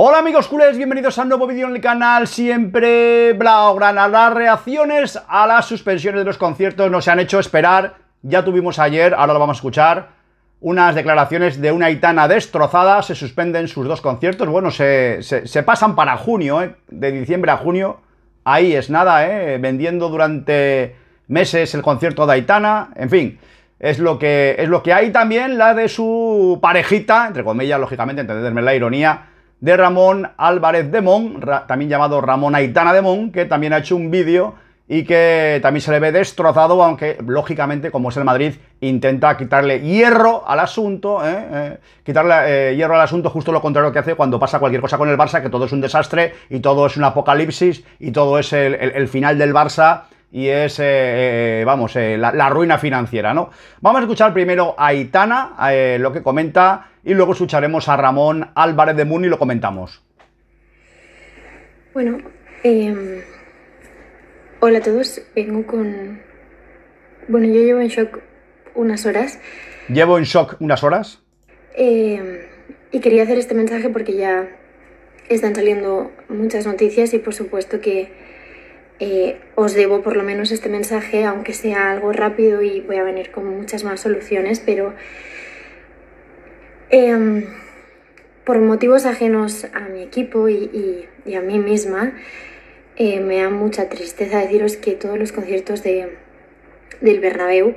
Hola amigos culés, bienvenidos a un nuevo vídeo en el canal, siempre Blaugrana. Las reacciones a las suspensiones de los conciertos nos han hecho esperar, ya tuvimos ayer, ahora lo vamos a escuchar, unas declaraciones de una itana destrozada, se suspenden sus dos conciertos, bueno, se, se, pasan para junio, ¿eh? de diciembre a junio, ahí es nada, ¿eh? vendiendo durante meses el concierto de Aitana, en fin... Es lo, que, es lo que hay también la de su parejita, entre comillas, lógicamente, entenderme la ironía, de Ramón Álvarez de Mon, también llamado Ramón Aitana de Mon, que también ha hecho un vídeo y que también se le ve destrozado, aunque lógicamente, como es el Madrid, intenta quitarle hierro al asunto, ¿eh? Eh, quitarle eh, hierro al asunto justo lo contrario que hace cuando pasa cualquier cosa con el Barça, que todo es un desastre y todo es un apocalipsis y todo es el, final del Barça y es, vamos, la, ruina financiera, ¿no? Vamos a escuchar primero a Aitana, lo que comenta y luego escucharemos a Ramón Álvarez de Moon y lo comentamos. Bueno, em, hola a todos, vengo con... Bueno, yo llevo en shock unas horas. ¿Llevo en shock unas horas? Em, y quería hacer este mensaje porque ya están saliendo muchas noticias y por supuesto que eh, os debo por lo menos este mensaje, aunque sea algo rápido y voy a venir con muchas más soluciones, pero Em, por motivos ajenos a mi equipo y, a mí misma, eh, me da mucha tristeza deciros que todos los conciertos del Bernabéu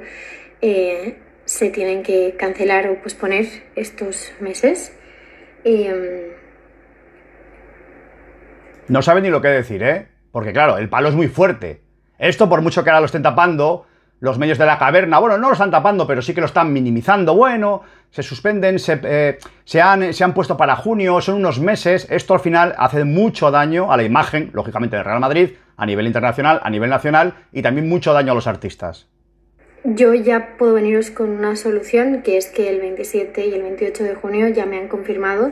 eh, se tienen que cancelar o posponer estos meses. Em, no saben ni lo que decir, ¿eh? Porque claro, el palo es muy fuerte. Esto, por mucho que ahora lo estén tapando, los medios de la caverna, bueno, no lo están tapando, pero sí que lo están minimizando, bueno, se suspenden, se, eh, se, han, se, han, puesto para junio, son unos meses, esto al final hace mucho daño a la imagen, lógicamente, del Real Madrid, a nivel internacional, a nivel nacional, y también mucho daño a los artistas. Yo ya puedo veniros con una solución, que es que el 27 y el 28 de junio ya me han confirmado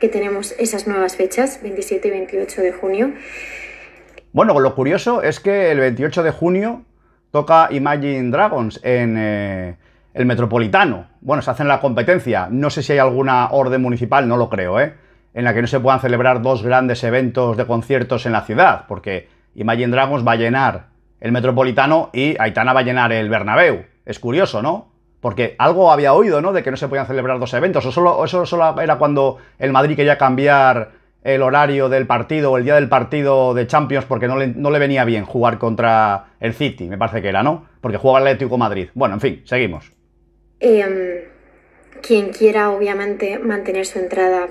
que tenemos esas nuevas fechas, 27 y 28 de junio. Bueno, lo curioso es que el 28 de junio toca Imagine Dragons en eh, el Metropolitano. Bueno, se hacen la competencia. No sé si hay alguna orden municipal, no lo creo, ¿eh? En la que no se puedan celebrar dos grandes eventos de conciertos en la ciudad, porque Imagine Dragons va a llenar el Metropolitano y Aitana va a llenar el Bernabéu. Es curioso, ¿no? Porque algo había oído, ¿no? De que no se podían celebrar dos eventos. O solo, eso solo era cuando el Madrid quería cambiar el horario del partido o el día del partido de Champions porque no le, venía bien jugar contra el City, me parece que era, ¿no? Porque jugaba el Atlético Madrid. Bueno, en fin, seguimos. Em, quien quiera, obviamente, mantener su entrada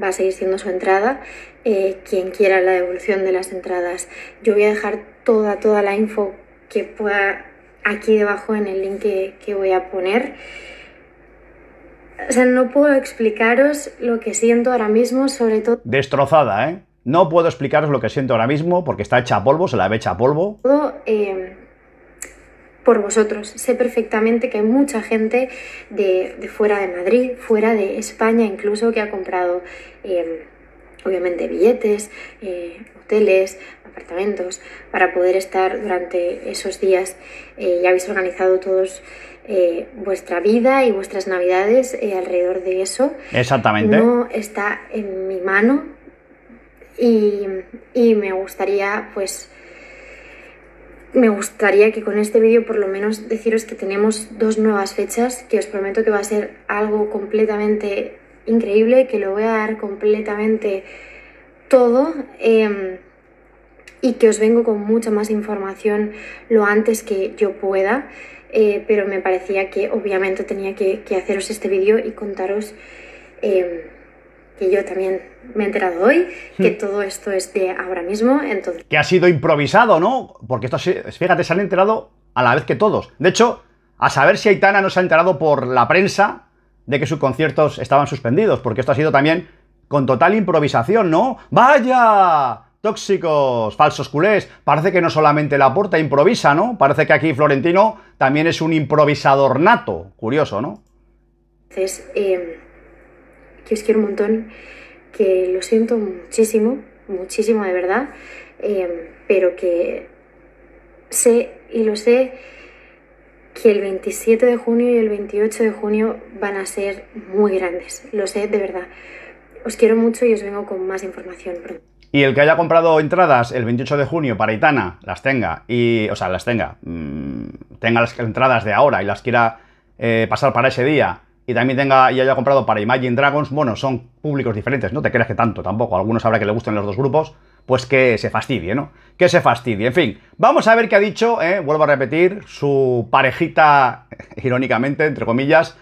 va a seguir siendo su entrada. Eh, quien quiera la devolución de las entradas. Yo voy a dejar toda, toda la info que pueda aquí debajo en el link que, que voy a poner. O sea, no puedo explicaros lo que siento ahora mismo, sobre todo... Destrozada, ¿eh? No puedo explicaros lo que siento ahora mismo porque está hecha polvo, se la ve hecha polvo. Todo, eh, por vosotros. Sé perfectamente que hay mucha gente de, fuera de Madrid, fuera de España incluso, que ha comprado, eh, obviamente, billetes, eh, hoteles, apartamentos, para poder estar durante esos días. ya habéis organizado todos eh, vuestra vida y vuestras navidades eh, alrededor de eso. Exactamente. No está en mi mano y, me gustaría pues me gustaría que con este vídeo por lo menos deciros que tenemos dos nuevas fechas, que os prometo que va a ser algo completamente increíble, que lo voy a dar completamente todo. Em, y que os vengo con mucha más información lo antes que yo pueda, eh, pero me parecía que obviamente tenía que, haceros este vídeo y contaros eh, que yo también me he enterado hoy, que hmm. todo esto es de ahora mismo, entonces... Que ha sido improvisado, ¿no? Porque esto, fíjate, se han enterado a la vez que todos. De hecho, a saber si Aitana no se ha enterado por la prensa de que sus conciertos estaban suspendidos, porque esto ha sido también con total improvisación, ¿no? ¡Vaya! tóxicos, falsos culés. Parece que no solamente la puerta improvisa, ¿no? Parece que aquí Florentino también es un improvisador nato. Curioso, ¿no? Entonces, que em, os quiero un montón, que lo siento muchísimo, muchísimo de verdad, em, pero que sé y lo sé que el 27 de junio y el 28 de junio van a ser muy grandes. Lo sé de verdad. Os quiero mucho y os vengo con más información pronto. Y el que haya comprado entradas el 28 de junio para Itana, las tenga, y, o sea, las tenga, mm, tenga las entradas de ahora y las quiera eh, pasar para ese día, y también tenga y haya comprado para Imagine Dragons, bueno, son públicos diferentes, no te creas que tanto tampoco, algunos habrá que le gusten los dos grupos, pues que se fastidie, ¿no? Que se fastidie. En fin, vamos a ver qué ha dicho, eh, vuelvo a repetir, su parejita, irónicamente, entre comillas,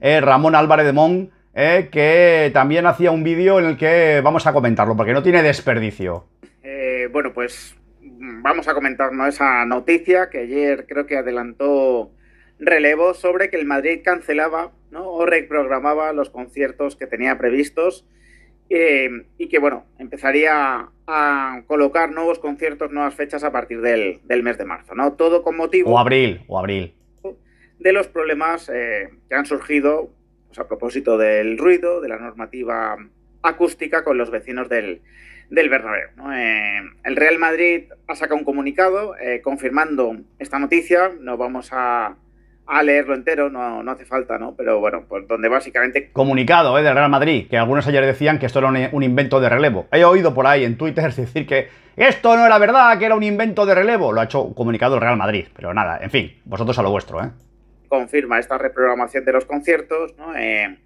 eh, Ramón Álvarez de Mon eh, que también hacía un vídeo en el que vamos a comentarlo, porque no tiene desperdicio. Eh, bueno, pues vamos a comentarnos esa noticia que ayer creo que adelantó relevo sobre que el Madrid cancelaba o reprogramaba los conciertos que tenía previstos eh, y que, bueno, empezaría a colocar nuevos conciertos, nuevas fechas a partir del, del mes de marzo, ¿no? Todo con motivo... O abril, o abril. De los problemas que han surgido pues, a propósito del ruido, de la normativa acústica con los vecinos del, del Bernabéu. Eh, el Real Madrid ha sacado un comunicado eh, confirmando esta noticia, no vamos a, leerlo entero, no, no, hace falta, ¿no? Pero bueno, pues donde básicamente... Comunicado ¿eh? del Real Madrid, que algunos ayer decían que esto era un, un, invento de relevo. He oído por ahí en Twitter decir que esto no era verdad, que era un invento de relevo. Lo ha hecho un comunicado el Real Madrid, pero nada, en fin, vosotros a lo vuestro, ¿eh? confirma esta reprogramación de los conciertos eh,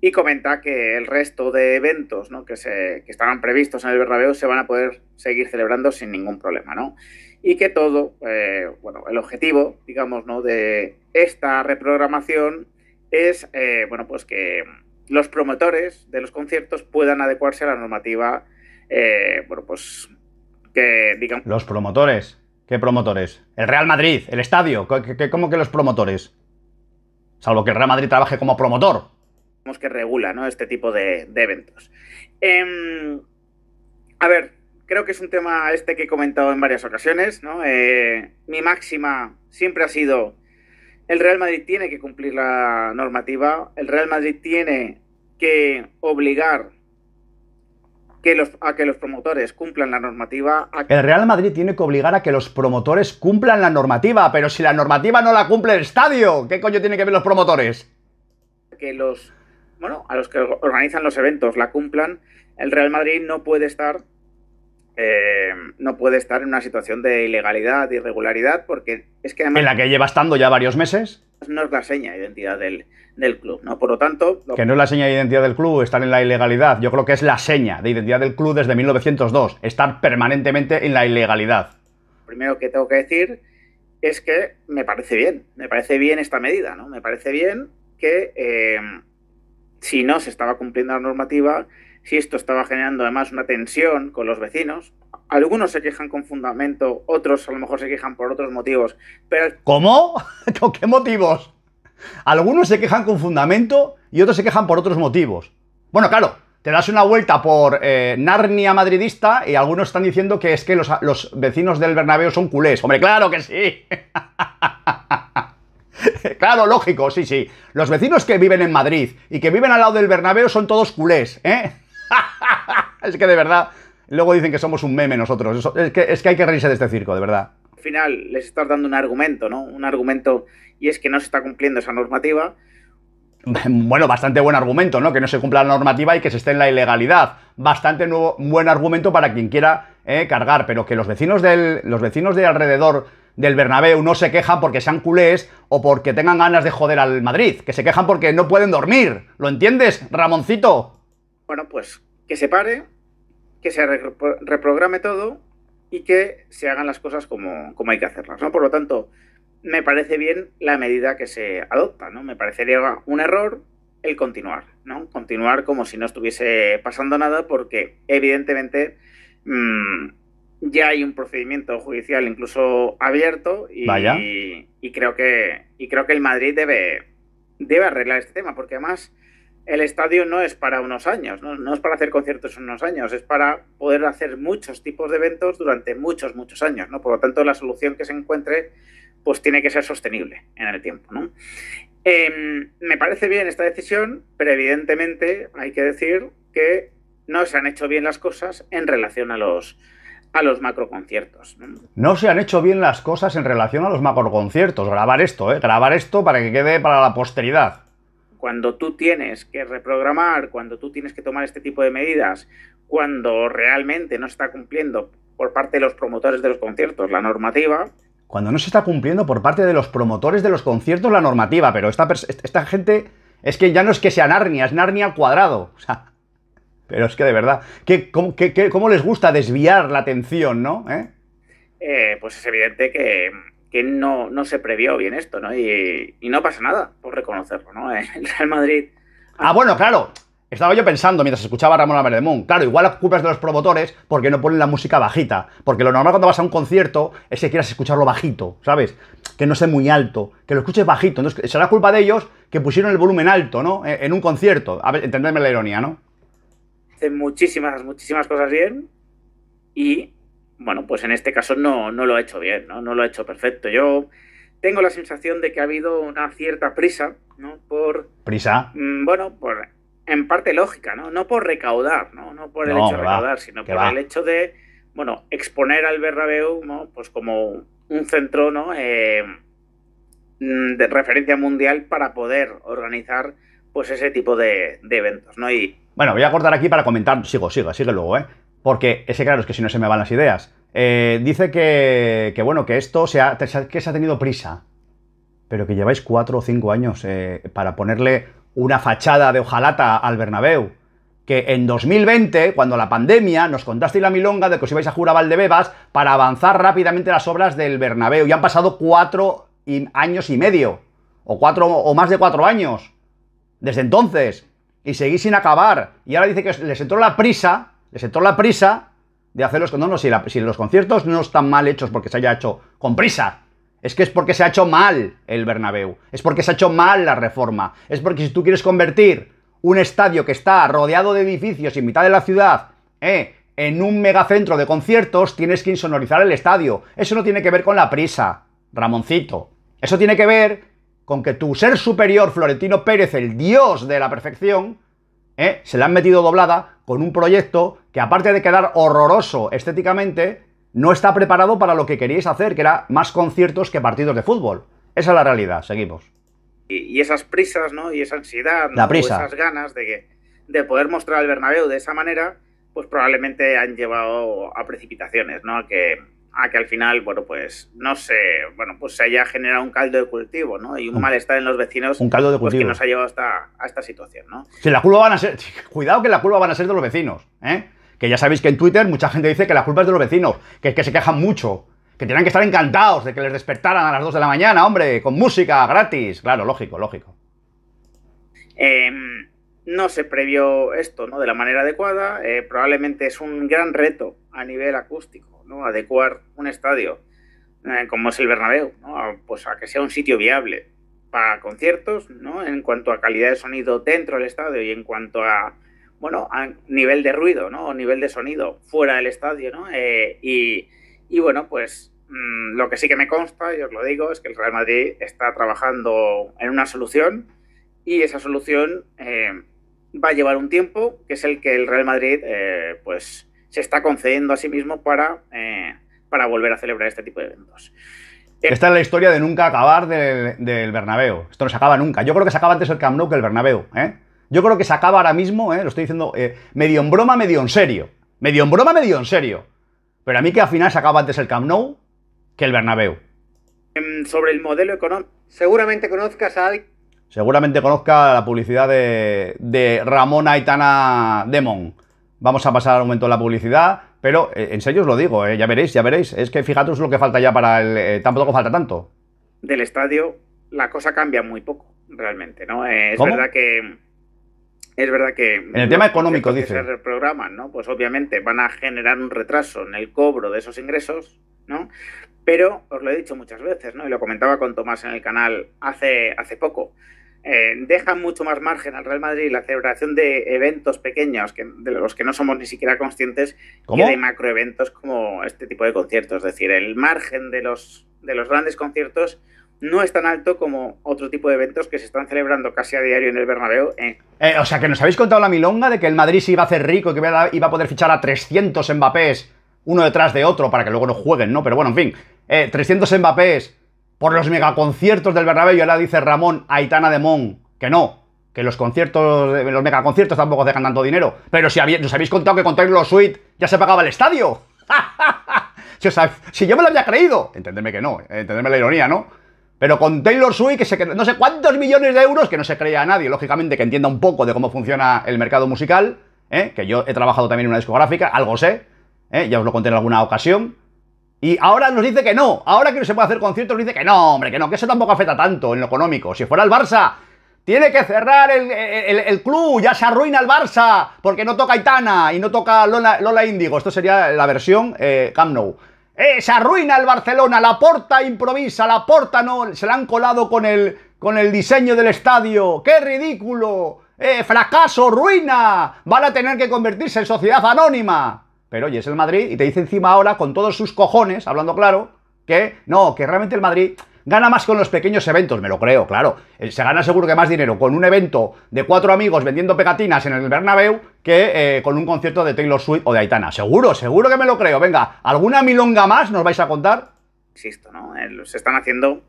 y comenta que el resto de eventos que, se, estaban previstos en el Bernabéu se van a poder seguir celebrando sin ningún problema. ¿no? Y que todo, eh, bueno, el objetivo, digamos, ¿no? de esta reprogramación es, eh, bueno, pues que los promotores de los conciertos puedan adecuarse a la normativa, bueno, pues que digamos... Los promotores. ¿Qué promotores? El Real Madrid, el estadio. ¿Qué, cómo que los promotores? Salvo que el Real Madrid trabaje como promotor. Que regula este tipo de, eventos. Em, a ver, creo que es un tema este que he comentado en varias ocasiones. ¿no? Eh, mi máxima siempre ha sido el Real Madrid tiene que cumplir la normativa, el Real Madrid tiene que obligar que los, a que los promotores cumplan la normativa. El Real Madrid tiene que obligar a que los promotores cumplan la normativa, pero si la normativa no la cumple el estadio, ¿qué coño tiene que ver los promotores? Que los, bueno, a los que organizan los eventos la cumplan, el Real Madrid no puede estar eh, no puede estar en una situación de ilegalidad, irregularidad, porque es que En la que lleva estando ya varios meses. No es la seña de identidad del, club, ¿no? Por lo tanto... Que no es la seña de identidad del club estar en la ilegalidad. Yo creo que es la seña de identidad del club desde 1902, estar permanentemente en la ilegalidad. Lo primero que tengo que decir es que me parece bien, me parece bien esta medida, ¿no? Me parece bien que eh, si no se estaba cumpliendo la normativa, si esto estaba generando además una tensión con los vecinos, algunos se quejan con fundamento, otros a lo mejor se quejan por otros motivos, pero... ¿Cómo? ¿Con qué motivos? Algunos se quejan con fundamento y otros se quejan por otros motivos. Bueno, claro, te das una vuelta por eh, Narnia madridista y algunos están diciendo que es que los, los vecinos del Bernabéu son culés. Hombre, claro que sí. claro, lógico, sí, sí. Los vecinos que viven en Madrid y que viven al lado del Bernabéu son todos culés, ¿eh? es que de verdad, luego dicen que somos un meme nosotros. es, que, hay que reírse de este circo, de verdad. Al final les estás dando un argumento, ¿no? Un argumento y es que no se está cumpliendo esa normativa. Bueno, bastante buen argumento, ¿no? Que no se cumpla la normativa y que se esté en la ilegalidad. Bastante nuevo, buen argumento para quien quiera eh, cargar, pero que los vecinos, del, los vecinos de alrededor del Bernabéu no se quejan porque sean culés o porque tengan ganas de joder al Madrid, que se quejan porque no pueden dormir. ¿Lo entiendes, Ramoncito? bueno, pues que se pare, que se reprograme todo y que se hagan las cosas como, como hay que hacerlas, ¿no? Por lo tanto, me parece bien la medida que se adopta, ¿no? Me parecería un error el continuar, ¿no? Continuar como si no estuviese pasando nada porque evidentemente mm, ya hay un procedimiento judicial incluso abierto y, y, y creo que y creo que el Madrid debe debe arreglar este tema porque además el estadio no es para unos años, no, es para hacer conciertos en unos años, es para poder hacer muchos tipos de eventos durante muchos, muchos años, ¿no? Por lo tanto, la solución que se encuentre, pues tiene que ser sostenible en el tiempo, em, me parece bien esta decisión, pero evidentemente hay que decir que no se han hecho bien las cosas en relación a los, a los macroconciertos. No se han hecho bien las cosas en relación a los macroconciertos. Grabar esto, ¿eh? grabar esto para que quede para la posteridad cuando tú tienes que reprogramar, cuando tú tienes que tomar este tipo de medidas, cuando realmente no se está cumpliendo por parte de los promotores de los conciertos la normativa. Cuando no se está cumpliendo por parte de los promotores de los conciertos la normativa, pero esta, esta gente es que ya no es que sea Narnia, es Narnia al cuadrado. sea, pero es que de verdad, cómo, les gusta desviar la atención, no? ¿Eh? Eh, pues es evidente que que no, no se previó bien esto, ¿no? Y, no pasa nada por reconocerlo, ¿no? El Real Madrid. Ah, bueno, claro. Estaba yo pensando mientras escuchaba a Ramón Verdemont. Claro, igual las culpas de los promotores porque no ponen la música bajita. Porque lo normal cuando vas a un concierto es que quieras escucharlo bajito, ¿sabes? Que no sea muy alto, que lo escuches bajito. Entonces, será culpa de ellos que pusieron el volumen alto, ¿no? E-, en un concierto. A ver, entendedme la ironía, ¿no? Hacen muchísimas, muchísimas cosas bien y bueno, pues en este caso no, no lo ha hecho bien, ¿no? no lo ha hecho perfecto. Yo tengo la sensación de que ha habido una cierta prisa, ¿no? Por. ¿Prisa? Mm, bueno, por. En parte lógica, ¿no? No por recaudar, ¿no? No por el hecho de recaudar, sino por el hecho de, bueno, exponer al BRBU, ¿no? Pues como un centro, ¿no? Eh, mm, de referencia mundial para poder organizar, pues ese tipo de, eventos, ¿no? Y. Bueno, voy a cortar aquí para comentar. Sigo, sigo, sigo luego, ¿eh? Porque ese, claro, es que si no se me van las ideas. Eh, dice que, bueno, que esto se ha, que se ha tenido prisa, pero que lleváis cuatro o cinco años eh, para ponerle una fachada de hojalata al Bernabéu. Que en 2020, cuando la pandemia, nos contasteis la milonga de que os ibais a de Valdebebas para avanzar rápidamente las obras del Bernabéu. Y han pasado cuatro años y medio, o cuatro o más de cuatro años, desde entonces. Y seguís sin acabar. Y ahora dice que les entró la prisa les toda la prisa de hacer los no, si, los conciertos no están mal hechos porque se haya hecho con prisa, es que es porque se ha hecho mal el Bernabéu, es porque se ha hecho mal la reforma, es porque si tú quieres convertir un estadio que está rodeado de edificios y en mitad de la ciudad, eh, en un megacentro de conciertos, tienes que insonorizar el estadio. Eso no tiene que ver con la prisa, Ramoncito. Eso tiene que ver con que tu ser superior, Florentino Pérez, el dios de la perfección, ¿eh? se la han metido doblada con un proyecto que aparte de quedar horroroso estéticamente, no está preparado para lo que queríais hacer, que era más conciertos que partidos de fútbol. Esa es la realidad, seguimos. Y, esas prisas, ¿no? Y esa ansiedad, esas ganas de, que, de poder mostrar al Bernabéu de esa manera, pues probablemente han llevado a precipitaciones, ¿no? Que, a que al final, bueno, pues no sé, bueno, pues se haya generado un caldo de cultivo, ¿no? Y un mm. malestar en los vecinos un caldo de pues, cultivo. que nos ha llevado hasta, a esta situación, ¿no? Si la culpa van a ser, cuidado que la culpa van a ser de los vecinos, ¿eh? Que ya sabéis que en Twitter mucha gente dice que la culpa es de los vecinos, que, que se quejan mucho, que tienen que estar encantados de que les despertaran a las 2 de la mañana, hombre, con música gratis. Claro, lógico, lógico. Em, no se previó esto ¿no? de la manera adecuada. Eh, probablemente es un gran reto a nivel acústico adecuar un estadio eh, como es el Bernabéu, pues a que sea un sitio viable para conciertos, ¿no? en cuanto a calidad de sonido dentro del estadio y en cuanto a bueno a nivel de ruido, ¿no? o nivel de sonido fuera del estadio, ¿no? Eh, y, bueno pues mm, lo que sí que me consta y os lo digo es que el Real Madrid está trabajando en una solución y esa solución eh, va a llevar un tiempo que es el que el Real Madrid pues se está concediendo a sí mismo para, eh, para volver a celebrar este tipo de eventos. Eh, Esta es la historia de nunca acabar del, del Bernabéu. Esto no se acaba nunca. Yo creo que se acaba antes el Camp Nou que el Bernabéu. ¿eh? Yo creo que se acaba ahora mismo, lo estoy diciendo medio en broma, medio en serio. Medio en broma, medio en serio. Pero a mí que al final se acaba antes el Camp Nou que el Bernabéu. Em, sobre el modelo económico. Seguramente conozcas a Seguramente conozca la publicidad de, de Ramón Aitana Demon. Vamos a pasar al momento de la publicidad, pero eh, en serio os lo digo, eh, ya veréis, ya veréis. Es que fijaros lo que falta ya para el... Eh, tampoco falta tanto. Del estadio la cosa cambia muy poco, realmente, ¿no? es verdad que... Es verdad que... En el tema económico, dice. Se reprograman, ¿no? Pues obviamente van a generar un retraso en el cobro de esos ingresos, ¿no? Pero os lo he dicho muchas veces, ¿no? Y lo comentaba con Tomás en el canal hace, hace poco. Eh, deja mucho más margen al Real Madrid la celebración de eventos pequeños, que, de los que no somos ni siquiera conscientes, de macroeventos como este tipo de conciertos. Es decir, el margen de los, de los grandes conciertos no es tan alto como otro tipo de eventos que se están celebrando casi a diario en el Bernabéu. Eh, o sea, que nos habéis contado la milonga de que el Madrid se iba a hacer rico, que iba a poder fichar a 300 Mbappés uno detrás de otro para que luego no jueguen, ¿no? Pero bueno, en fin, 300 eh, Mbappés por los megaconciertos del Bernabéu. Y ahora dice Ramón Aitana de Mon que no, que los conciertos, eh, los megaconciertos tampoco dejan tanto dinero. Pero si habéis, os habéis contado que con Taylor Swift ya se pagaba el estadio. si, si, yo me lo había creído, entendeme que no, eh, entenderme la ironía, ¿no? Pero con Taylor Swift, que no sé cuántos millones de euros, que no se creía a nadie, lógicamente, que entienda un poco de cómo funciona el mercado musical, ¿eh? que yo he trabajado también en una discográfica, algo sé, ya os lo conté en alguna ocasión, y ahora nos dice que no, ahora que no se puede hacer conciertos nos dice que no, hombre, que no, que eso tampoco afecta tanto en lo económico. Si fuera el Barça, tiene que cerrar el, club, ya se arruina el Barça, porque no toca Itana y no toca Lola, Indigo. Índigo. Esto sería la versión eh, Camp Nou. Eh, se arruina el Barcelona, la porta improvisa, la porta no, se la han colado con el, con el diseño del estadio. ¡Qué ridículo! Eh, ¡Fracaso, ruina! Van a tener que convertirse en sociedad anónima. Pero oye, es el Madrid y te dice encima ahora, con todos sus cojones, hablando claro, que no, que realmente el Madrid gana más con los pequeños eventos, me lo creo, claro. Eh, se gana seguro que más dinero con un evento de cuatro amigos vendiendo pegatinas en el Bernabéu que eh, con un concierto de Taylor Swift o de Aitana. Seguro, seguro que me lo creo. Venga, ¿alguna milonga más nos vais a contar? Insisto, ¿no? Eh, se están haciendo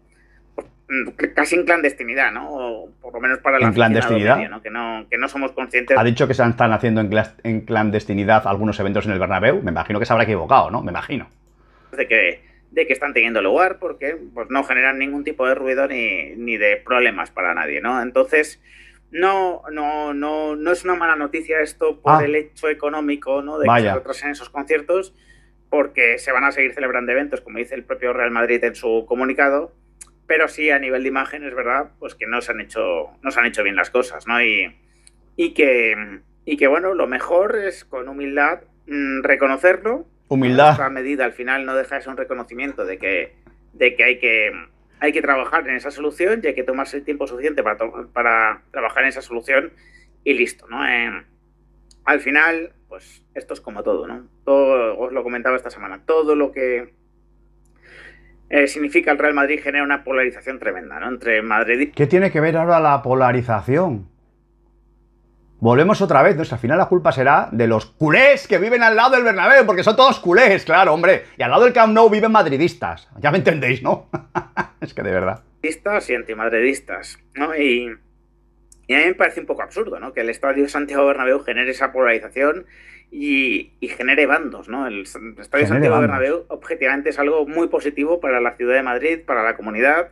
casi en clandestinidad, ¿no? por lo menos para la... clandestinidad. ¿no? Que, ¿no? somos conscientes... Ha dicho que se están haciendo en, clandestinidad algunos eventos en el Bernabéu. Me imagino que se habrá equivocado, ¿no? Me imagino. De que, de que están teniendo lugar porque pues, no generan ningún tipo de ruido ni, de problemas para nadie, ¿no? Entonces... No, no, no, no es una mala noticia esto por ah. el hecho económico, ¿no? De que se retrasen esos conciertos, porque se van a seguir celebrando eventos, como dice el propio Real Madrid en su comunicado, pero sí a nivel de imagen es verdad, pues que no se han hecho, no han hecho bien las cosas, ¿no? Y, y, que, y que, bueno, lo mejor es con humildad mm, reconocerlo. Humildad. A medida al final no deja un reconocimiento de que, de que hay que hay que trabajar en esa solución y hay que tomarse el tiempo suficiente para, para trabajar en esa solución y listo, ¿no? Eh, al final, pues esto es como todo, ¿no? Todo, os lo comentaba esta semana, todo lo que ...significa eh, significa el Real Madrid genera una polarización tremenda, ¿no? Entre Madrid. ¿Qué tiene que ver ahora la polarización? Volvemos otra vez, ¿no? al final la culpa será de los culés que viven al lado del Bernabéu, porque son todos culés, claro, hombre. Y al lado del Camp Nou viven madridistas. Ya me entendéis, ¿no? es que de verdad. Madridistas y antimadridistas, ¿no? Y, y a mí me parece un poco absurdo, ¿no? Que el Estadio Santiago Bernabéu genere esa polarización y, genere bandos, ¿no? El Estadio Santiago Bernabéu objetivamente es algo muy positivo para la ciudad de Madrid, para la comunidad.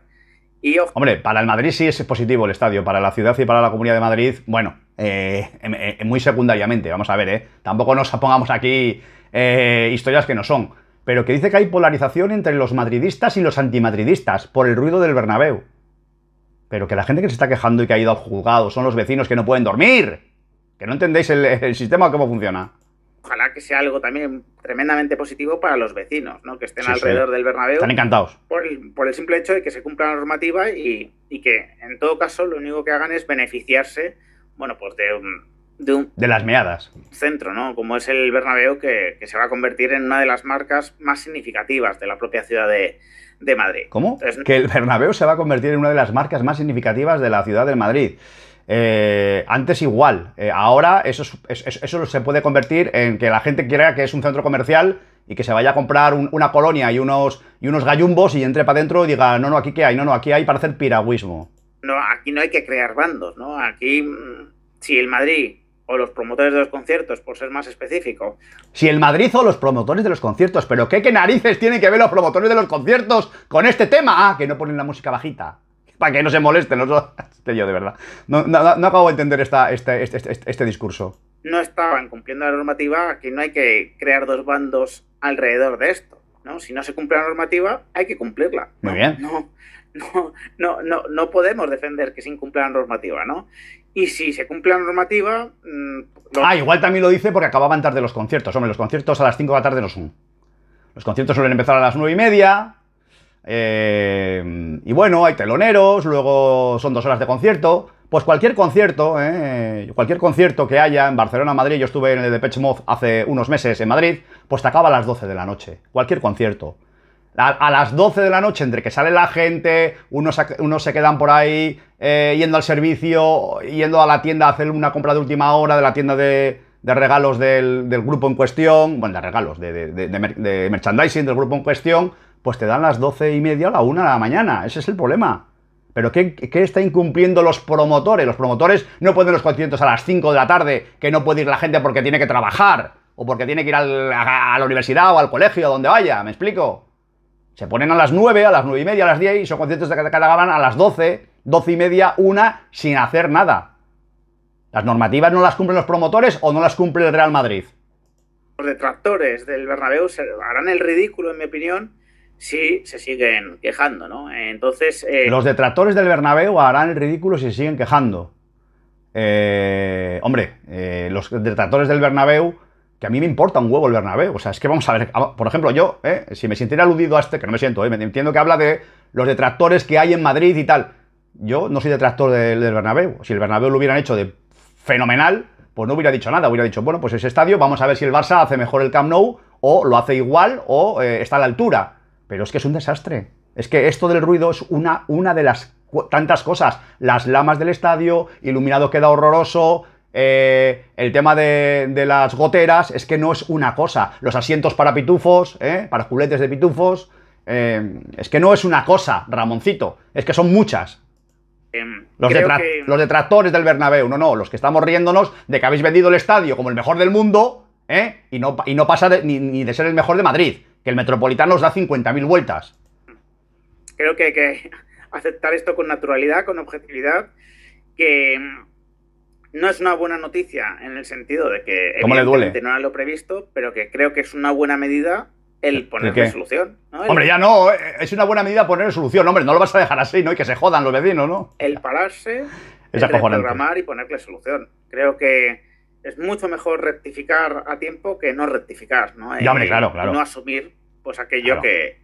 Y Hombre, para el Madrid sí es positivo el estadio, para la ciudad y para la comunidad de Madrid, bueno, eh, em, eh, eh, muy secundariamente, vamos a ver, ¿eh? Tampoco nos pongamos aquí historias que no son, pero que dice que hay polarización entre los madridistas y los antimadridistas por el ruido del Bernabéu. Pero que la gente que se está quejando y que ha ido al juzgado son los vecinos que no pueden dormir. Que no entendéis el, sistema o cómo funciona ojalá que sea algo también tremendamente positivo para los vecinos, ¿no? Que estén alrededor del Bernabéu. Están encantados. Por el, simple hecho de que se cumpla la normativa y, que, en todo caso, lo único que hagan es beneficiarse, bueno, pues de un... De, las meadas. Centro, ¿no? Como es el Bernabéu, que, se va a convertir en una de las marcas más significativas de la propia ciudad de, de Madrid. ¿Cómo? que el Bernabéu se va a convertir en una de las marcas más significativas de la ciudad de Madrid. Eh, antes igual, eh, ahora eso, eso, se puede convertir en que la gente quiera que es un centro comercial y que se vaya a comprar una colonia y unos, y unos gallumbos y entre para adentro y diga, no, no, aquí qué hay, no, no, aquí hay para hacer piragüismo. No, aquí no hay que crear bandos, ¿no? Aquí, mm, si el Madrid o los promotores de los conciertos, por ser más específico. Si el Madrid o los promotores de los conciertos, pero ¿qué, qué narices tienen que ver los promotores de los conciertos con este tema? Ah, que no ponen la música bajita para que no se molesten. No, este yo, de verdad. No, no, acabo de entender esta, este, este, este, discurso. No estaban cumpliendo la normativa, que no hay que crear dos bandos alrededor de esto. ¿no? Si no se cumple la normativa, hay que cumplirla. Muy bien. No, no, no, podemos defender que se incumpla la normativa, ¿no? Y si se cumple la normativa... Mm, ah, igual también lo dice porque acababan tarde los conciertos. Hombre, los conciertos a las 5 de la tarde no son. Los conciertos suelen empezar a las 9 y media, Em, y bueno, hay teloneros, luego son dos horas de concierto. Pues cualquier concierto, eh, cualquier concierto que haya en Barcelona, Madrid, yo estuve en el de Mode hace unos meses en Madrid, pues te acaba a las 12 de la noche. Cualquier concierto. A, las 12 de la noche, entre que sale la gente, unos, se quedan por ahí eh, yendo al servicio, yendo a la tienda a hacer una compra de última hora de la tienda de, regalos del, grupo en cuestión, bueno, de regalos, de merchandising del grupo en cuestión, pues te dan las doce y media a la una de la mañana. Ese es el problema. Pero ¿qué, ¿qué, está incumpliendo los promotores? Los promotores no pueden los conciertos a las 5 de la tarde, que no puede ir la gente porque tiene que trabajar, o porque tiene que ir a, la universidad o al colegio, a donde vaya, ¿me explico? Se ponen a las nueve, a las nueve y media, a las diez y son conciertos que acaban a las 12, doce y media, una, sin hacer nada. ¿Las normativas no las cumplen los promotores o no las cumple el Real Madrid? Los detractores del Bernabéu harán el ridículo, en mi opinión, sí se siguen quejando, ¿no? Entonces. Eh, los detractores del Bernabéu harán el ridículo si siguen quejando. Eh, hombre, eh, los detractores del Bernabéu, que a mí me importa un huevo el Bernabéu. O sea, es que vamos a ver, ah, por ejemplo, yo, si me sintiera aludido a este, que no me siento, me entiendo que habla de los detractores que hay en Madrid y tal. Yo no soy detractor del, del Bernabéu. Si el Bernabéu lo hubieran hecho de fenomenal, pues no hubiera dicho nada. Hubiera dicho, bueno, pues ese estadio, vamos a ver si el Barça hace mejor el Camp Nou, o lo hace igual, o está a la altura pero es que es un desastre. Es que esto del ruido es una, una de las tantas cosas. Las lamas del estadio, iluminado queda horroroso, eh, el tema de, las goteras, es que no es una cosa. Los asientos para pitufos, eh, para culetes de pitufos, eh, es que no es una cosa, Ramoncito. Es que son muchas. Em, los, detractores del Bernabéu, no, no, los que estamos riéndonos de que habéis vendido el estadio como el mejor del mundo, y no, no, pasa ni de ser el mejor de Madrid que el Metropolitano os da 50.000 vueltas. Creo que hay que aceptar esto con naturalidad, con objetividad, que mm, no es una buena noticia en el sentido de que ¿Cómo le duele? no era lo previsto, pero que creo que es una buena medida el ponerle solución. Hombre, ya no, eh, es una buena medida ponerle solución, hombre, no lo vas a dejar así, ¿no? Y que se jodan los vecinos, ¿no? El pararse, es programar y ponerle solución. Creo que es mucho mejor rectificar a tiempo que no rectificar, ¿no? Ya, hombre, eh, claro, claro. No asumir pues aquello que,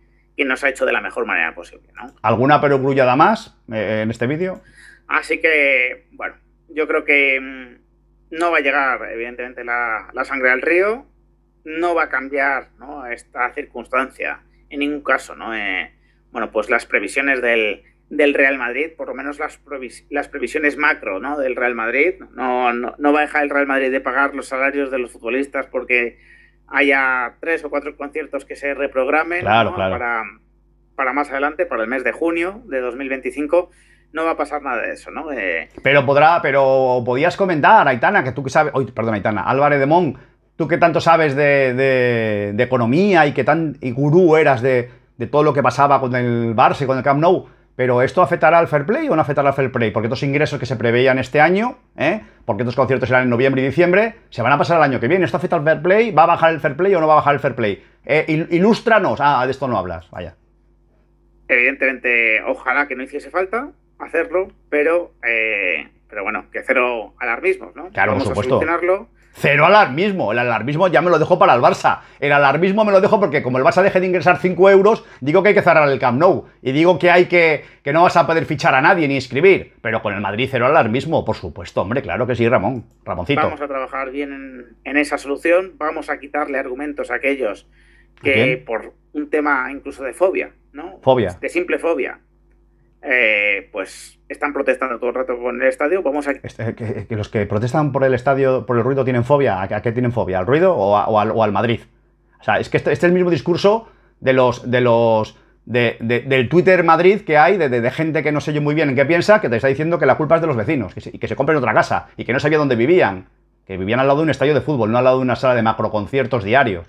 nos ha hecho de la mejor manera posible. ¿no? ¿Alguna perogrullada más eh, en este vídeo? Así que, bueno, yo creo que mm, no va a llegar, evidentemente, la, sangre al río, no va a cambiar esta circunstancia en ningún caso, ¿no? Eh, bueno, pues las previsiones del, Real Madrid, por lo menos las, las previsiones macro ¿no? del Real Madrid. No, no, no, va a dejar el Real Madrid de pagar los salarios de los futbolistas porque haya tres o cuatro conciertos que se reprogramen Para, más adelante, para el mes de junio de 2025 no va a pasar nada de eso, ¿no? Eh, pero podrá, pero podías comentar, Aitana, que tú que sabes, oye, perdón, Aitana, Álvarez de Mon, tú que tanto sabes de, economía y que tan y gurú eras de, todo lo que pasaba con el Barça y con el Camp Nou, pero ¿esto afectará al fair play o no afectará al fair play? Porque estos ingresos que se preveían este año, ¿eh? porque estos conciertos serán en noviembre y diciembre, se van a pasar al año que viene. ¿Esto afecta al fair play? ¿Va a bajar el fair play o no va a bajar el fair play? Eh, ilústranos. Ah, de esto no hablas, vaya. Evidentemente, ojalá que no hiciese falta hacerlo, pero, eh, pero bueno, que cero alarmismos, ¿no? Claro, por supuesto. solucionarlo Cero alarmismo. El alarmismo ya me lo dejo para el Barça. El alarmismo me lo dejo porque como el Barça deje de ingresar 5 euros, digo que hay que cerrar el Camp Nou. Y digo que hay que, que no vas a poder fichar a nadie ni inscribir. Pero con el Madrid cero alarmismo, por supuesto, hombre, claro que sí, Ramón. Ramoncito. Vamos a trabajar bien en, esa solución. Vamos a quitarle argumentos a aquellos que por un tema incluso de fobia, ¿no? Fobia. De simple fobia. Eh, pues están protestando todo el rato con el estadio, vamos a... Eh, que, los que protestan por el estadio, por el ruido, tienen fobia. ¿A qué tienen fobia? ¿Al ruido o, al, Madrid? O sea, es que este, este, es el mismo discurso de los... De los del Twitter Madrid que hay, de, gente que no sé yo muy bien en qué piensa, que te está diciendo que la culpa es de los vecinos, y que se compren otra casa, y que no sabía dónde vivían, que vivían al lado de un estadio de fútbol, no al lado de una sala de macroconciertos diarios,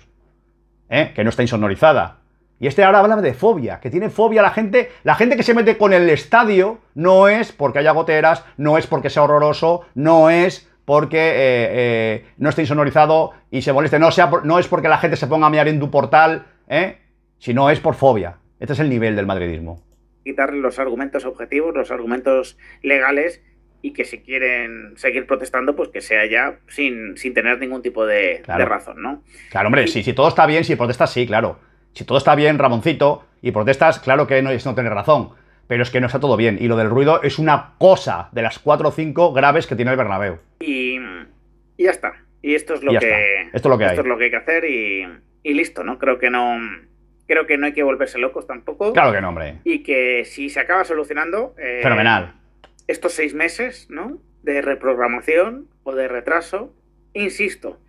¿eh? que no está insonorizada, y este ahora habla de fobia, que tiene fobia la gente. La gente que se mete con el estadio no es porque haya goteras, no es porque sea horroroso, no es porque eh, eh, no esté insonorizado y se moleste. No, es porque la gente se ponga a mirar en tu portal, ¿eh? sino es por fobia. Este es el nivel del madridismo. Quitarle los argumentos objetivos, los argumentos legales y que si quieren seguir protestando, pues que sea ya sin, tener ningún tipo de, razón, ¿no? Claro, hombre, sí, si, si todo está bien, si protestas, sí, claro si todo está bien, Ramoncito, y protestas, claro que no es no tener razón, pero es que no está todo bien. Y lo del ruido es una cosa de las cuatro o cinco graves que tiene el Bernabéu. Y, ya está. Y esto es lo, que, Esto es lo que esto hay. es lo que hay que hacer y, listo, ¿no? Creo que no creo que no hay que volverse locos tampoco. Claro que no, hombre. Y que si se acaba solucionando. Eh, Fenomenal. Estos seis meses, ¿no? De reprogramación o de retraso, insisto,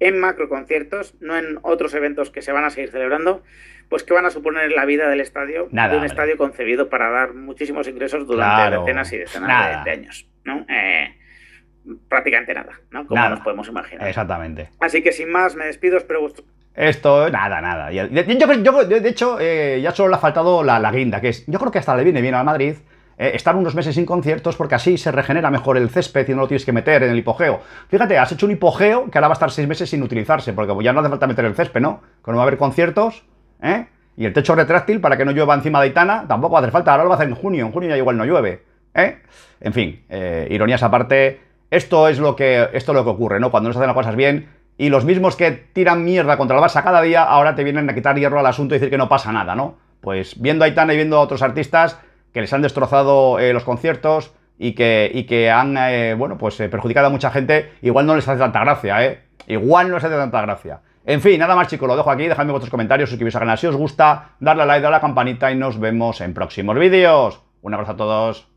en macro conciertos no en otros eventos que se van a seguir celebrando, pues que van a suponer la vida del estadio, de un estadio concebido para dar muchísimos ingresos durante decenas y decenas de, años. Eh, prácticamente nada, ¿no? Como nos podemos imaginar. Exactamente. Así que sin más, me despido, espero vuestro... Esto, nada, nada. de hecho, eh, ya solo le ha faltado la, la, guinda, que es, yo creo que hasta le viene bien a Madrid eh, estar unos meses sin conciertos porque así se regenera mejor el césped y no lo tienes que meter en el hipogeo. Fíjate, has hecho un hipogeo que ahora va a estar seis meses sin utilizarse, porque ya no hace falta meter el césped, ¿no? no va a haber conciertos, ¿eh? Y el techo retráctil para que no llueva encima de Aitana, tampoco hace falta, ahora lo va a hacer en junio, en junio ya igual no llueve, ¿eh? En fin, eh, ironías aparte, esto es, lo que, esto lo que ocurre, ¿no? Cuando no se hacen las cosas bien y los mismos que tiran mierda contra la basa cada día, ahora te vienen a quitar hierro al asunto y decir que no pasa nada, ¿no? Pues viendo a Aitana y viendo a otros artistas, que les han destrozado eh, los conciertos y que, que han, eh, bueno, pues eh, perjudicado a mucha gente, igual no les hace tanta gracia, ¿eh? Igual no les hace tanta gracia. En fin, nada más chicos, lo dejo aquí, dejadme vuestros comentarios, suscribiros al canal si os gusta, darle like, a la campanita y nos vemos en próximos vídeos. Un abrazo a todos.